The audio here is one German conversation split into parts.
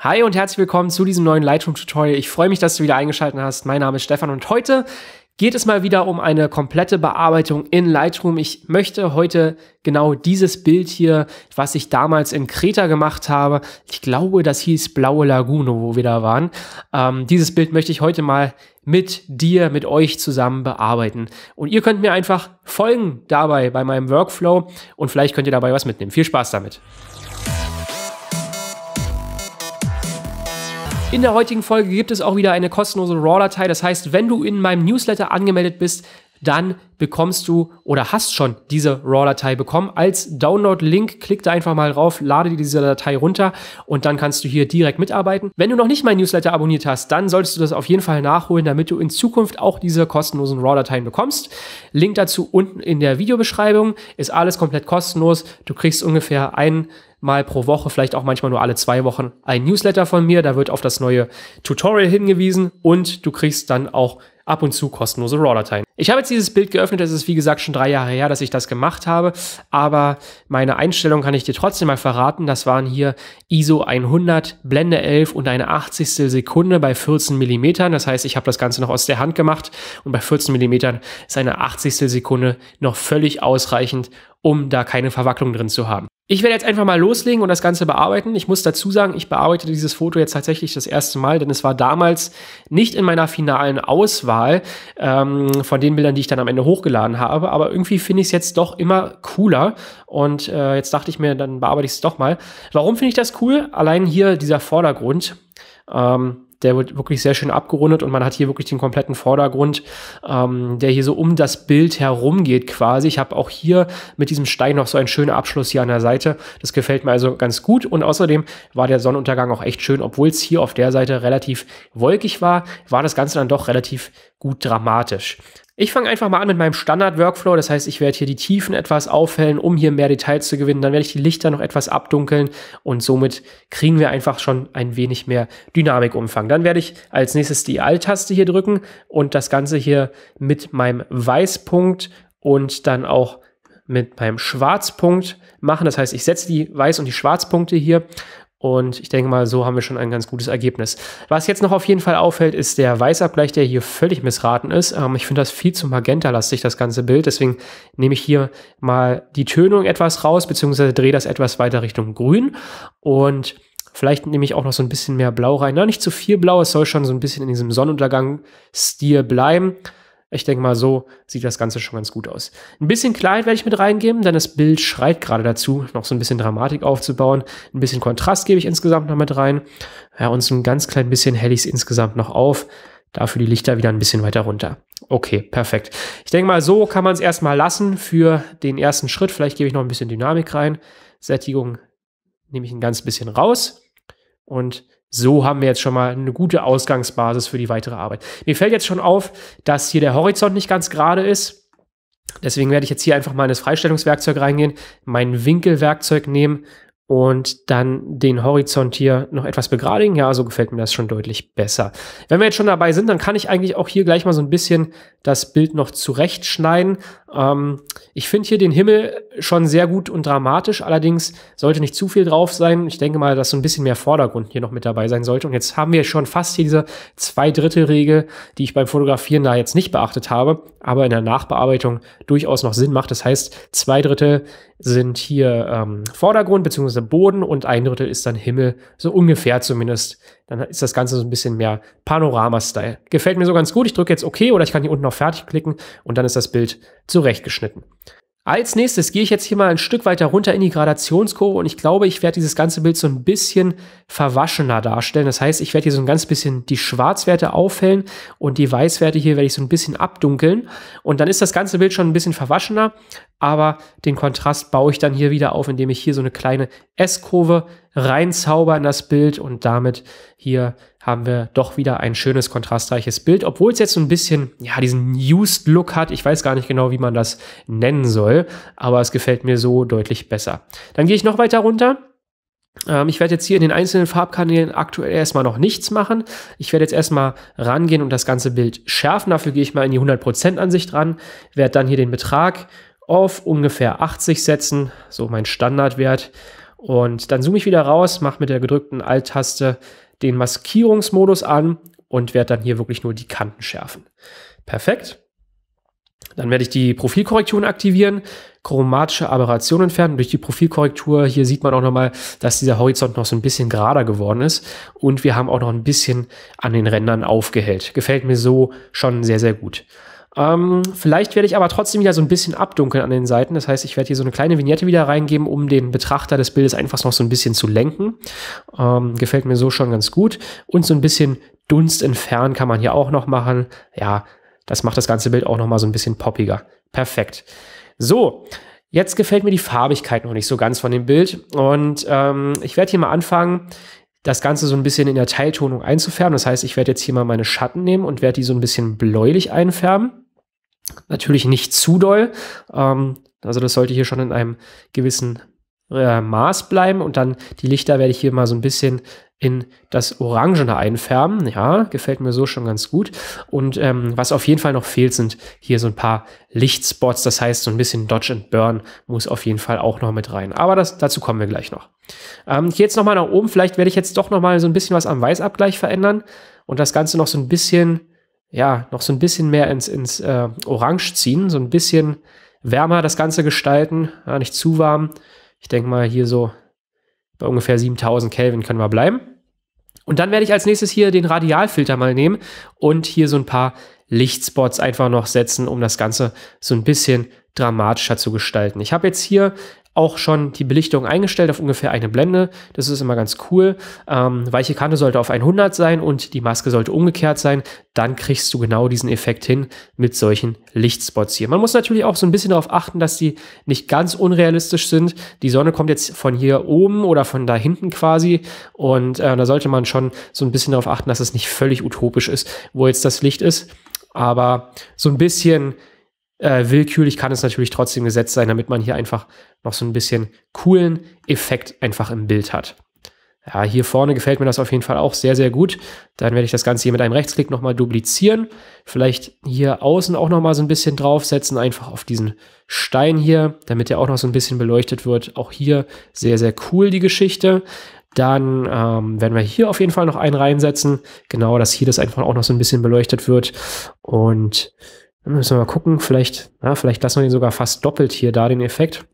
Hi und herzlich willkommen zu diesem neuen Lightroom-Tutorial. Ich freue mich, dass du wieder eingeschaltet hast. Mein Name ist Stefan und heute geht es mal wieder um eine komplette Bearbeitung in Lightroom. Ich möchte heute genau dieses Bild hier, was ich damals in Kreta gemacht habe, ich glaube, das hieß Blaue Lagune, wo wir da waren, ähm, dieses Bild möchte ich heute mal mit dir, mit euch zusammen bearbeiten. Und ihr könnt mir einfach folgen dabei bei meinem Workflow und vielleicht könnt ihr dabei was mitnehmen. Viel Spaß damit! In der heutigen Folge gibt es auch wieder eine kostenlose RAW-Datei. Das heißt, wenn du in meinem Newsletter angemeldet bist, dann bekommst du oder hast schon diese RAW-Datei bekommen als Download-Link. Klick da einfach mal drauf, lade dir diese Datei runter und dann kannst du hier direkt mitarbeiten. Wenn du noch nicht mein Newsletter abonniert hast, dann solltest du das auf jeden Fall nachholen, damit du in Zukunft auch diese kostenlosen RAW-Dateien bekommst. Link dazu unten in der Videobeschreibung. Ist alles komplett kostenlos. Du kriegst ungefähr einmal pro Woche, vielleicht auch manchmal nur alle zwei Wochen, ein Newsletter von mir. Da wird auf das neue Tutorial hingewiesen und du kriegst dann auch ab und zu kostenlose RAW-Dateien. Ich habe jetzt dieses Bild geöffnet, es ist wie gesagt schon drei Jahre her, dass ich das gemacht habe, aber meine Einstellung kann ich dir trotzdem mal verraten. Das waren hier ISO 100, Blende 11 und eine 80. Sekunde bei 14 Millimetern. Das heißt, ich habe das Ganze noch aus der Hand gemacht und bei 14 Millimetern ist eine 80. Sekunde noch völlig ausreichend, um da keine Verwacklung drin zu haben. Ich werde jetzt einfach mal loslegen und das Ganze bearbeiten. Ich muss dazu sagen, ich bearbeite dieses Foto jetzt tatsächlich das erste Mal, denn es war damals nicht in meiner finalen Auswahl ähm, von den Bildern, die ich dann am Ende hochgeladen habe. Aber irgendwie finde ich es jetzt doch immer cooler. Und äh, jetzt dachte ich mir, dann bearbeite ich es doch mal. Warum finde ich das cool? Allein hier dieser Vordergrund. Ähm, der wird wirklich sehr schön abgerundet und man hat hier wirklich den kompletten Vordergrund, ähm, der hier so um das Bild herum geht quasi. Ich habe auch hier mit diesem Stein noch so einen schönen Abschluss hier an der Seite. Das gefällt mir also ganz gut und außerdem war der Sonnenuntergang auch echt schön, obwohl es hier auf der Seite relativ wolkig war, war das Ganze dann doch relativ gut dramatisch. Ich fange einfach mal an mit meinem Standard-Workflow. Das heißt, ich werde hier die Tiefen etwas aufhellen, um hier mehr Details zu gewinnen. Dann werde ich die Lichter noch etwas abdunkeln und somit kriegen wir einfach schon ein wenig mehr Dynamikumfang. Dann werde ich als nächstes die Alt-Taste hier drücken und das Ganze hier mit meinem Weißpunkt und dann auch mit meinem Schwarzpunkt machen. Das heißt, ich setze die Weiß- und die Schwarzpunkte hier und ich denke mal, so haben wir schon ein ganz gutes Ergebnis. Was jetzt noch auf jeden Fall auffällt, ist der Weißabgleich, der hier völlig missraten ist. Ähm, ich finde das viel zu magenta-lastig, das ganze Bild. Deswegen nehme ich hier mal die Tönung etwas raus, beziehungsweise drehe das etwas weiter Richtung grün. Und vielleicht nehme ich auch noch so ein bisschen mehr Blau rein. Na, nicht zu viel Blau, es soll schon so ein bisschen in diesem Sonnenuntergang-Stil bleiben. Ich denke mal, so sieht das Ganze schon ganz gut aus. Ein bisschen Kleid werde ich mit reingeben, denn das Bild schreit gerade dazu, noch so ein bisschen Dramatik aufzubauen. Ein bisschen Kontrast gebe ich insgesamt noch mit rein. Ja, und so ein ganz klein bisschen helle ich es insgesamt noch auf. Dafür die Lichter wieder ein bisschen weiter runter. Okay, perfekt. Ich denke mal, so kann man es erstmal lassen für den ersten Schritt. Vielleicht gebe ich noch ein bisschen Dynamik rein. Sättigung nehme ich ein ganz bisschen raus. Und so haben wir jetzt schon mal eine gute Ausgangsbasis für die weitere Arbeit. Mir fällt jetzt schon auf, dass hier der Horizont nicht ganz gerade ist. Deswegen werde ich jetzt hier einfach mal in das Freistellungswerkzeug reingehen, mein Winkelwerkzeug nehmen und dann den Horizont hier noch etwas begradigen. Ja, so also gefällt mir das schon deutlich besser. Wenn wir jetzt schon dabei sind, dann kann ich eigentlich auch hier gleich mal so ein bisschen das Bild noch zurechtschneiden. Ähm, ich finde hier den Himmel schon sehr gut und dramatisch. Allerdings sollte nicht zu viel drauf sein. Ich denke mal, dass so ein bisschen mehr Vordergrund hier noch mit dabei sein sollte. Und jetzt haben wir schon fast hier diese zwei regel die ich beim Fotografieren da jetzt nicht beachtet habe, aber in der Nachbearbeitung durchaus noch Sinn macht. Das heißt, zwei Drittel sind hier ähm, Vordergrund bzw. Boden und ein Drittel ist dann Himmel, so ungefähr zumindest. Dann ist das Ganze so ein bisschen mehr Panorama-Style. Gefällt mir so ganz gut. Ich drücke jetzt OK oder ich kann hier unten auf Fertig klicken und dann ist das Bild zurechtgeschnitten. Als nächstes gehe ich jetzt hier mal ein Stück weiter runter in die Gradationskurve und ich glaube, ich werde dieses ganze Bild so ein bisschen verwaschener darstellen. Das heißt, ich werde hier so ein ganz bisschen die Schwarzwerte aufhellen und die Weißwerte hier werde ich so ein bisschen abdunkeln. Und dann ist das ganze Bild schon ein bisschen verwaschener, aber den Kontrast baue ich dann hier wieder auf, indem ich hier so eine kleine S-Kurve reinzauber in das Bild und damit hier haben wir doch wieder ein schönes, kontrastreiches Bild, obwohl es jetzt so ein bisschen, ja, diesen Used-Look hat. Ich weiß gar nicht genau, wie man das nennen soll, aber es gefällt mir so deutlich besser. Dann gehe ich noch weiter runter ähm, ich werde jetzt hier in den einzelnen Farbkanälen aktuell erstmal noch nichts machen. Ich werde jetzt erstmal rangehen und das ganze Bild schärfen. Dafür gehe ich mal in die 100% Ansicht ran, werde dann hier den Betrag auf ungefähr 80 setzen, so mein Standardwert und dann zoome ich wieder raus, mache mit der gedrückten Alt-Taste den Maskierungsmodus an und werde dann hier wirklich nur die Kanten schärfen. Perfekt. Dann werde ich die Profilkorrekturen aktivieren, chromatische Aberration entfernen. Durch die Profilkorrektur hier sieht man auch nochmal, dass dieser Horizont noch so ein bisschen gerader geworden ist und wir haben auch noch ein bisschen an den Rändern aufgehellt. Gefällt mir so schon sehr, sehr gut. Ähm, vielleicht werde ich aber trotzdem wieder so ein bisschen abdunkeln an den Seiten. Das heißt, ich werde hier so eine kleine Vignette wieder reingeben, um den Betrachter des Bildes einfach noch so ein bisschen zu lenken. Ähm, gefällt mir so schon ganz gut. Und so ein bisschen Dunst entfernen kann man hier auch noch machen. Ja, das macht das ganze Bild auch noch mal so ein bisschen poppiger. Perfekt. So, Jetzt gefällt mir die Farbigkeit noch nicht so ganz von dem Bild und ähm, ich werde hier mal anfangen, das Ganze so ein bisschen in der Teiltonung einzufärben. Das heißt, ich werde jetzt hier mal meine Schatten nehmen und werde die so ein bisschen bläulich einfärben. Natürlich nicht zu doll. Ähm, also das sollte hier schon in einem gewissen äh, Maß bleiben. Und dann die Lichter werde ich hier mal so ein bisschen in das Orangene einfärben. Ja, gefällt mir so schon ganz gut. Und ähm, was auf jeden Fall noch fehlt, sind hier so ein paar Lichtspots. Das heißt, so ein bisschen Dodge and Burn muss auf jeden Fall auch noch mit rein. Aber das, dazu kommen wir gleich noch. Ähm, ich gehe jetzt nochmal nach oben. Vielleicht werde ich jetzt doch nochmal so ein bisschen was am Weißabgleich verändern und das Ganze noch so ein bisschen, ja, noch so ein bisschen mehr ins, ins äh, Orange ziehen. So ein bisschen wärmer das Ganze gestalten. Ja, nicht zu warm. Ich denke mal hier so bei ungefähr 7000 Kelvin können wir bleiben. Und dann werde ich als nächstes hier den Radialfilter mal nehmen und hier so ein paar Lichtspots einfach noch setzen, um das Ganze so ein bisschen dramatischer zu gestalten. Ich habe jetzt hier auch schon die Belichtung eingestellt auf ungefähr eine Blende. Das ist immer ganz cool. Ähm, weiche Kante sollte auf 100 sein und die Maske sollte umgekehrt sein. Dann kriegst du genau diesen Effekt hin mit solchen Lichtspots hier. Man muss natürlich auch so ein bisschen darauf achten, dass die nicht ganz unrealistisch sind. Die Sonne kommt jetzt von hier oben oder von da hinten quasi. Und äh, da sollte man schon so ein bisschen darauf achten, dass es nicht völlig utopisch ist, wo jetzt das Licht ist. Aber so ein bisschen äh, willkürlich kann es natürlich trotzdem gesetzt sein, damit man hier einfach noch so ein bisschen coolen Effekt einfach im Bild hat. Ja, hier vorne gefällt mir das auf jeden Fall auch sehr, sehr gut. Dann werde ich das Ganze hier mit einem Rechtsklick nochmal duplizieren. Vielleicht hier außen auch nochmal so ein bisschen draufsetzen, einfach auf diesen Stein hier, damit der auch noch so ein bisschen beleuchtet wird. Auch hier sehr, sehr cool die Geschichte. Dann ähm, werden wir hier auf jeden Fall noch einen reinsetzen. Genau, dass hier das einfach auch noch so ein bisschen beleuchtet wird. Und müssen wir mal gucken, vielleicht, ja, vielleicht lassen wir den sogar fast doppelt hier da, den Effekt.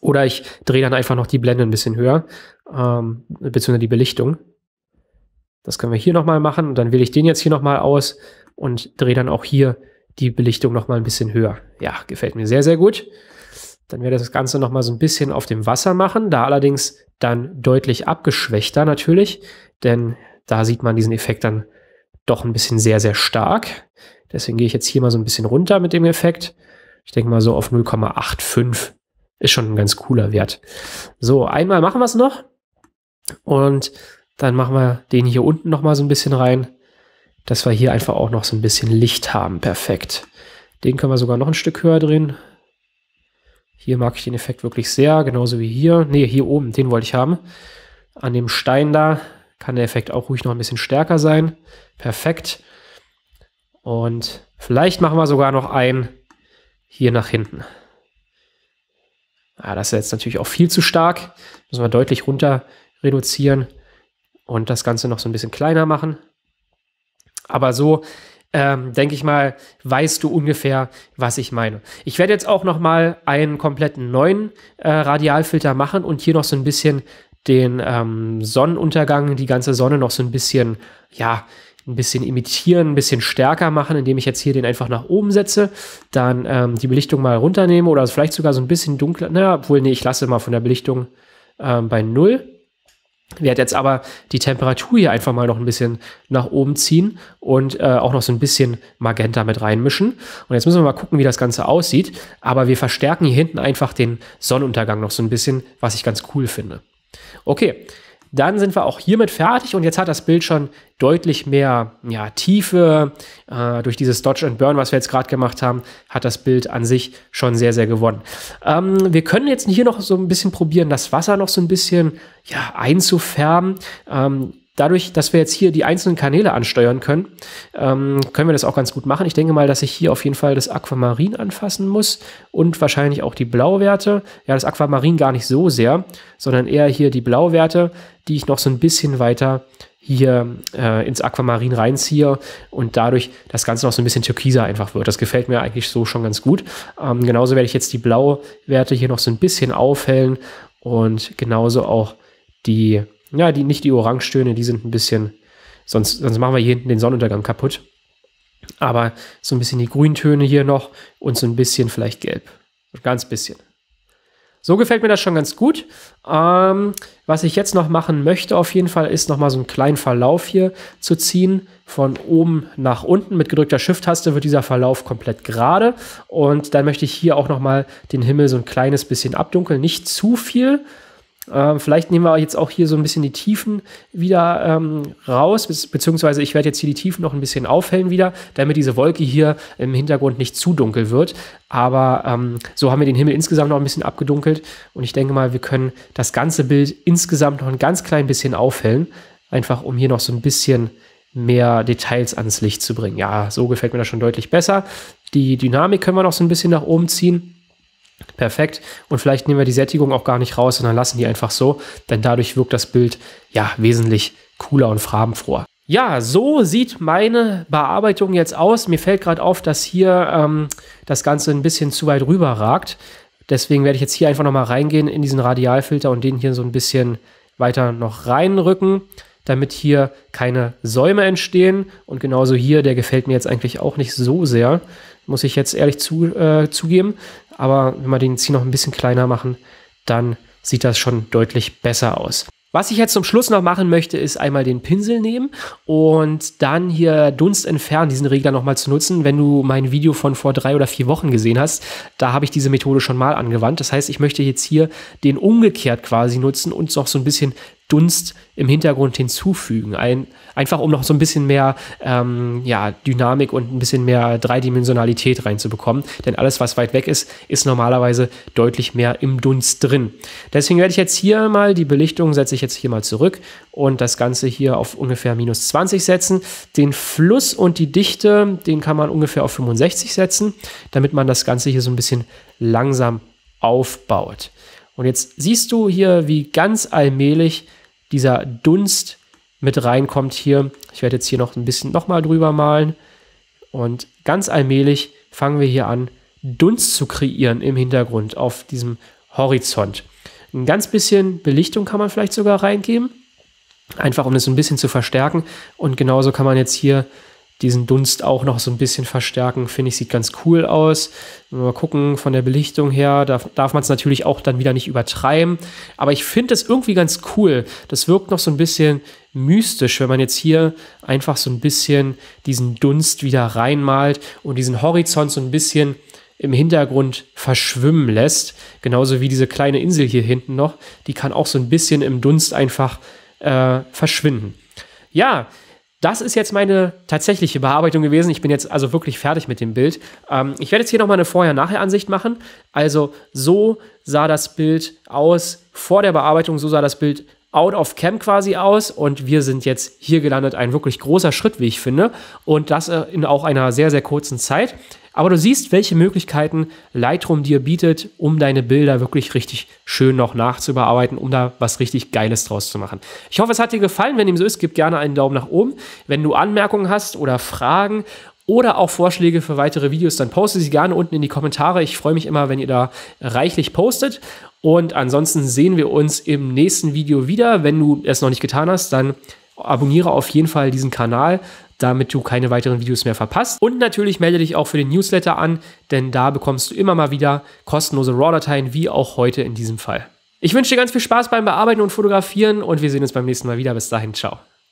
Oder ich drehe dann einfach noch die Blende ein bisschen höher, ähm, beziehungsweise die Belichtung. Das können wir hier nochmal machen und dann wähle ich den jetzt hier nochmal aus und drehe dann auch hier die Belichtung nochmal ein bisschen höher. Ja, gefällt mir sehr, sehr gut. Dann werde ich das Ganze nochmal so ein bisschen auf dem Wasser machen, da allerdings dann deutlich abgeschwächter natürlich, denn da sieht man diesen Effekt dann doch ein bisschen sehr, sehr stark. Deswegen gehe ich jetzt hier mal so ein bisschen runter mit dem Effekt. Ich denke mal so auf 0,85 ist schon ein ganz cooler Wert. So, einmal machen wir es noch. Und dann machen wir den hier unten noch mal so ein bisschen rein, dass wir hier einfach auch noch so ein bisschen Licht haben. Perfekt. Den können wir sogar noch ein Stück höher drehen. Hier mag ich den Effekt wirklich sehr, genauso wie hier. Ne, hier oben, den wollte ich haben. An dem Stein da kann der Effekt auch ruhig noch ein bisschen stärker sein. Perfekt. Und vielleicht machen wir sogar noch einen hier nach hinten. Ja, ah, das ist jetzt natürlich auch viel zu stark. Müssen wir deutlich runter reduzieren und das Ganze noch so ein bisschen kleiner machen. Aber so, ähm, denke ich mal, weißt du ungefähr, was ich meine. Ich werde jetzt auch noch mal einen kompletten neuen äh, Radialfilter machen und hier noch so ein bisschen den ähm, Sonnenuntergang, die ganze Sonne noch so ein bisschen, ja, ein bisschen imitieren, ein bisschen stärker machen, indem ich jetzt hier den einfach nach oben setze, dann ähm, die Belichtung mal runternehme oder also vielleicht sogar so ein bisschen dunkler. Naja, obwohl, nee, ich lasse mal von der Belichtung ähm, bei null. Werde jetzt aber die Temperatur hier einfach mal noch ein bisschen nach oben ziehen und äh, auch noch so ein bisschen Magenta mit reinmischen. Und jetzt müssen wir mal gucken, wie das Ganze aussieht. Aber wir verstärken hier hinten einfach den Sonnenuntergang noch so ein bisschen, was ich ganz cool finde. Okay, dann sind wir auch hiermit fertig und jetzt hat das Bild schon deutlich mehr ja, Tiefe. Äh, durch dieses Dodge and Burn, was wir jetzt gerade gemacht haben, hat das Bild an sich schon sehr, sehr gewonnen. Ähm, wir können jetzt hier noch so ein bisschen probieren, das Wasser noch so ein bisschen ja, einzufärben. Ähm, dadurch, dass wir jetzt hier die einzelnen Kanäle ansteuern können, ähm, können wir das auch ganz gut machen. Ich denke mal, dass ich hier auf jeden Fall das Aquamarin anfassen muss und wahrscheinlich auch die Blauwerte. Ja, das Aquamarin gar nicht so sehr, sondern eher hier die Blauwerte, die ich noch so ein bisschen weiter hier äh, ins Aquamarin reinziehe und dadurch das Ganze noch so ein bisschen türkiser einfach wird. Das gefällt mir eigentlich so schon ganz gut. Ähm, genauso werde ich jetzt die Blauwerte hier noch so ein bisschen aufhellen und genauso auch die ja, die, nicht die Orangestöne, die sind ein bisschen, sonst, sonst machen wir hier hinten den Sonnenuntergang kaputt. Aber so ein bisschen die Grüntöne hier noch und so ein bisschen vielleicht Gelb. Ganz bisschen. So gefällt mir das schon ganz gut. Ähm, was ich jetzt noch machen möchte auf jeden Fall, ist nochmal so einen kleinen Verlauf hier zu ziehen. Von oben nach unten mit gedrückter Shift-Taste wird dieser Verlauf komplett gerade. Und dann möchte ich hier auch nochmal den Himmel so ein kleines bisschen abdunkeln. Nicht zu viel, ähm, vielleicht nehmen wir jetzt auch hier so ein bisschen die Tiefen wieder ähm, raus, beziehungsweise ich werde jetzt hier die Tiefen noch ein bisschen aufhellen wieder, damit diese Wolke hier im Hintergrund nicht zu dunkel wird. Aber ähm, so haben wir den Himmel insgesamt noch ein bisschen abgedunkelt und ich denke mal, wir können das ganze Bild insgesamt noch ein ganz klein bisschen aufhellen, einfach um hier noch so ein bisschen mehr Details ans Licht zu bringen. Ja, so gefällt mir das schon deutlich besser. Die Dynamik können wir noch so ein bisschen nach oben ziehen. Perfekt. Und vielleicht nehmen wir die Sättigung auch gar nicht raus, sondern lassen die einfach so, denn dadurch wirkt das Bild ja wesentlich cooler und farbenfroher. Ja, so sieht meine Bearbeitung jetzt aus. Mir fällt gerade auf, dass hier ähm, das Ganze ein bisschen zu weit rüber ragt. Deswegen werde ich jetzt hier einfach nochmal reingehen in diesen Radialfilter und den hier so ein bisschen weiter noch reinrücken, damit hier keine Säume entstehen. Und genauso hier, der gefällt mir jetzt eigentlich auch nicht so sehr, muss ich jetzt ehrlich zu, äh, zugeben aber wenn wir den Ziel noch ein bisschen kleiner machen, dann sieht das schon deutlich besser aus. Was ich jetzt zum Schluss noch machen möchte, ist einmal den Pinsel nehmen und dann hier Dunst entfernen, diesen Regler nochmal zu nutzen. Wenn du mein Video von vor drei oder vier Wochen gesehen hast, da habe ich diese Methode schon mal angewandt. Das heißt, ich möchte jetzt hier den umgekehrt quasi nutzen und noch so ein bisschen Dunst im Hintergrund hinzufügen. Ein, einfach um noch so ein bisschen mehr ähm, ja, Dynamik und ein bisschen mehr Dreidimensionalität reinzubekommen. Denn alles, was weit weg ist, ist normalerweise deutlich mehr im Dunst drin. Deswegen werde ich jetzt hier mal die Belichtung setze ich jetzt hier mal zurück und das Ganze hier auf ungefähr minus 20 setzen. Den Fluss und die Dichte, den kann man ungefähr auf 65 setzen, damit man das Ganze hier so ein bisschen langsam aufbaut. Und jetzt siehst du hier, wie ganz allmählich dieser Dunst mit reinkommt hier. Ich werde jetzt hier noch ein bisschen nochmal drüber malen. Und ganz allmählich fangen wir hier an, Dunst zu kreieren im Hintergrund auf diesem Horizont. Ein ganz bisschen Belichtung kann man vielleicht sogar reingeben, einfach um das ein bisschen zu verstärken. Und genauso kann man jetzt hier diesen Dunst auch noch so ein bisschen verstärken, finde ich, sieht ganz cool aus. Mal gucken, von der Belichtung her, da darf man es natürlich auch dann wieder nicht übertreiben. Aber ich finde es irgendwie ganz cool. Das wirkt noch so ein bisschen mystisch, wenn man jetzt hier einfach so ein bisschen diesen Dunst wieder reinmalt und diesen Horizont so ein bisschen im Hintergrund verschwimmen lässt. Genauso wie diese kleine Insel hier hinten noch. Die kann auch so ein bisschen im Dunst einfach äh, verschwinden. Ja, das ist jetzt meine tatsächliche Bearbeitung gewesen. Ich bin jetzt also wirklich fertig mit dem Bild. Ähm, ich werde jetzt hier nochmal eine Vorher-Nachher-Ansicht machen. Also so sah das Bild aus vor der Bearbeitung, so sah das Bild out of cam quasi aus und wir sind jetzt hier gelandet. Ein wirklich großer Schritt, wie ich finde. Und das äh, in auch einer sehr, sehr kurzen Zeit. Aber du siehst, welche Möglichkeiten Lightroom dir bietet, um deine Bilder wirklich richtig schön noch nachzubearbeiten, um da was richtig Geiles draus zu machen. Ich hoffe, es hat dir gefallen. Wenn dem so ist, gib gerne einen Daumen nach oben. Wenn du Anmerkungen hast oder Fragen oder auch Vorschläge für weitere Videos, dann poste sie gerne unten in die Kommentare. Ich freue mich immer, wenn ihr da reichlich postet. Und ansonsten sehen wir uns im nächsten Video wieder. Wenn du es noch nicht getan hast, dann abonniere auf jeden Fall diesen Kanal damit du keine weiteren Videos mehr verpasst. Und natürlich melde dich auch für den Newsletter an, denn da bekommst du immer mal wieder kostenlose RAW-Dateien, wie auch heute in diesem Fall. Ich wünsche dir ganz viel Spaß beim Bearbeiten und Fotografieren und wir sehen uns beim nächsten Mal wieder. Bis dahin, ciao.